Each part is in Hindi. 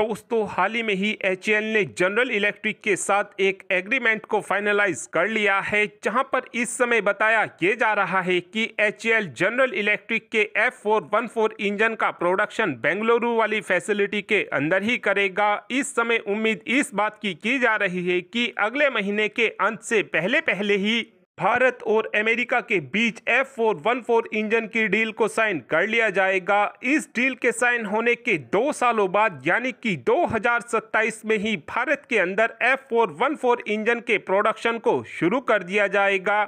दोस्तों हाल ही में ही एच ने जनरल इलेक्ट्रिक के साथ एक एग्रीमेंट को फाइनलाइज कर लिया है जहां पर इस समय बताया ये जा रहा है कि एच जनरल इलेक्ट्रिक के एफ फोर इंजन का प्रोडक्शन बेंगलुरु वाली फैसिलिटी के अंदर ही करेगा इस समय उम्मीद इस बात की की जा रही है कि अगले महीने के अंत से पहले पहले ही भारत और अमेरिका के बीच F four one four engine की डील को साइन कर लिया जाएगा इस डील के साइन होने के दो सालों बाद यानी कि 2027 में ही भारत के अंदर F four one four engine के प्रोडक्शन को शुरू कर दिया जाएगा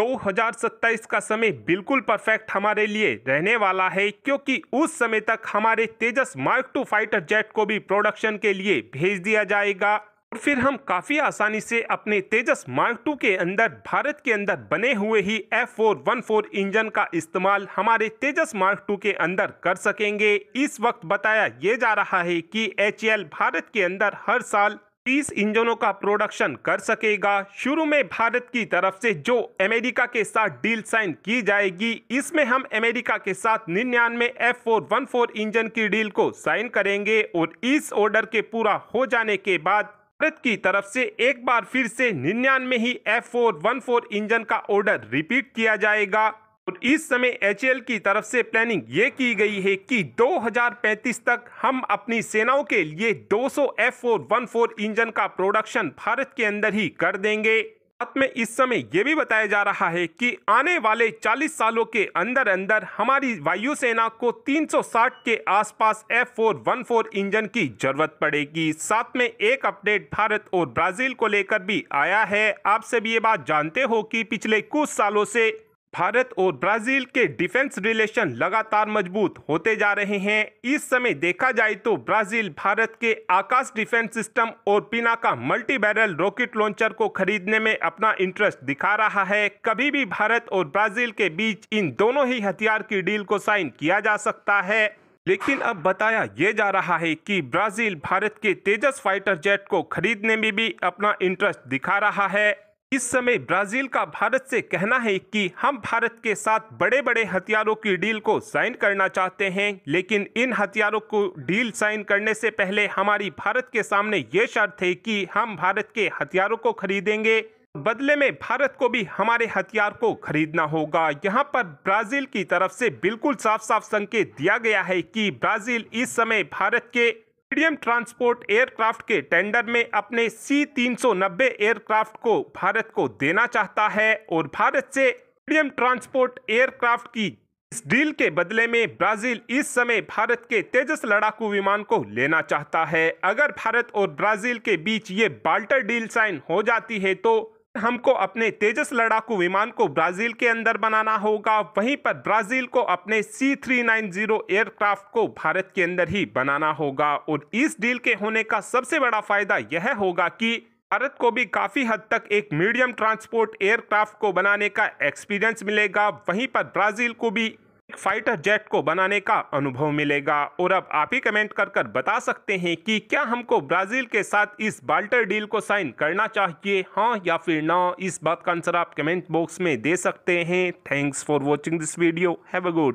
2027 का समय बिल्कुल परफेक्ट हमारे लिए रहने वाला है क्योंकि उस समय तक हमारे Tejas mark two fighter jet को भी प्रोडक्शन के लिए भेज दिया जाएगा और फिर हम काफ़ी आसानी से अपने तेजस मार्क टू के अंदर भारत के अंदर बने हुए ही F four one four engine का इस्तेमाल हमारे तेजस मार्क टू के अंदर कर सकेंगे इस वक्त बताया ये जा रहा है कि एच e भारत के अंदर हर साल तीस इंजनों का प्रोडक्शन कर सकेगा शुरू में भारत की तरफ से जो अमेरिका के साथ डील साइन की जाएगी इसमें हम अमेरिका के साथ निन्यानवे F four one four engine की डील को साइन करेंगे और इस ऑर्डर के पूरा हो जाने के बाद भारत की तरफ से एक बार फिर से निन्यानवे ही F four one four engine का ऑर्डर रिपीट किया जाएगा और इस समय एच की तरफ से प्लानिंग ये की गई है कि 2035 तक हम अपनी सेनाओं के लिए 200 F four one four engine का प्रोडक्शन भारत के अंदर ही कर देंगे साथ में इस समय ये भी बताया जा रहा है कि आने वाले 40 सालों के अंदर अंदर हमारी वायुसेना को 360 के आसपास एफ फोर इंजन की जरूरत पड़ेगी साथ में एक अपडेट भारत और ब्राजील को लेकर भी आया है आपसे भी ये बात जानते हो कि पिछले कुछ सालों से भारत और ब्राजील के डिफेंस रिलेशन लगातार मजबूत होते जा रहे हैं इस समय देखा जाए तो ब्राजील भारत के आकाश डिफेंस सिस्टम और पिना का मल्टी बैरल रॉकेट लॉन्चर को खरीदने में अपना इंटरेस्ट दिखा रहा है कभी भी भारत और ब्राजील के बीच इन दोनों ही हथियार की डील को साइन किया जा सकता है लेकिन अब बताया ये जा रहा है कि ब्राजील भारत के तेजस फाइटर जेट को खरीदने में भी अपना इंटरेस्ट दिखा रहा है इस समय ब्राजील का भारत से कहना है कि हम भारत के साथ बड़े बड़े हथियारों की डील को साइन करना चाहते हैं लेकिन इन हथियारों को डील साइन करने से पहले हमारी भारत के सामने ये शर्त है कि हम भारत के हथियारों को खरीदेंगे बदले में भारत को भी हमारे हथियार को खरीदना होगा यहाँ पर ब्राजील की तरफ से बिल्कुल साफ साफ संकेत दिया गया है कि ब्राजील इस समय भारत के मीडियम ट्रांसपोर्ट एयरक्राफ्ट के टेंडर में अपने सी 390 एयरक्राफ्ट को भारत को देना चाहता है और भारत से मीडियम ट्रांसपोर्ट एयरक्राफ्ट की इस डील के बदले में ब्राजील इस समय भारत के तेजस लड़ाकू विमान को लेना चाहता है अगर भारत और ब्राजील के बीच ये बाल्टर डील साइन हो जाती है तो हमको अपने तेजस लड़ाकू विमान को ब्राजील के अंदर बनाना होगा वहीं पर ब्राजील को अपने C three nine zero aircraft को भारत के अंदर ही बनाना होगा और इस डील के होने का सबसे बड़ा फायदा यह होगा कि भारत को भी काफ़ी हद तक एक मीडियम ट्रांसपोर्ट एयरक्राफ्ट को बनाने का एक्सपीरियंस मिलेगा वहीं पर ब्राज़ील को भी फाइटर जेट को बनाने का अनुभव मिलेगा और अब आप ही कमेंट कर कर बता सकते हैं कि क्या हमको ब्राजील के साथ इस बाल्टर डील को साइन करना चाहिए हाँ या फिर ना इस बात का आंसर आप कमेंट बॉक्स में दे सकते हैं thanks for watching this video have a good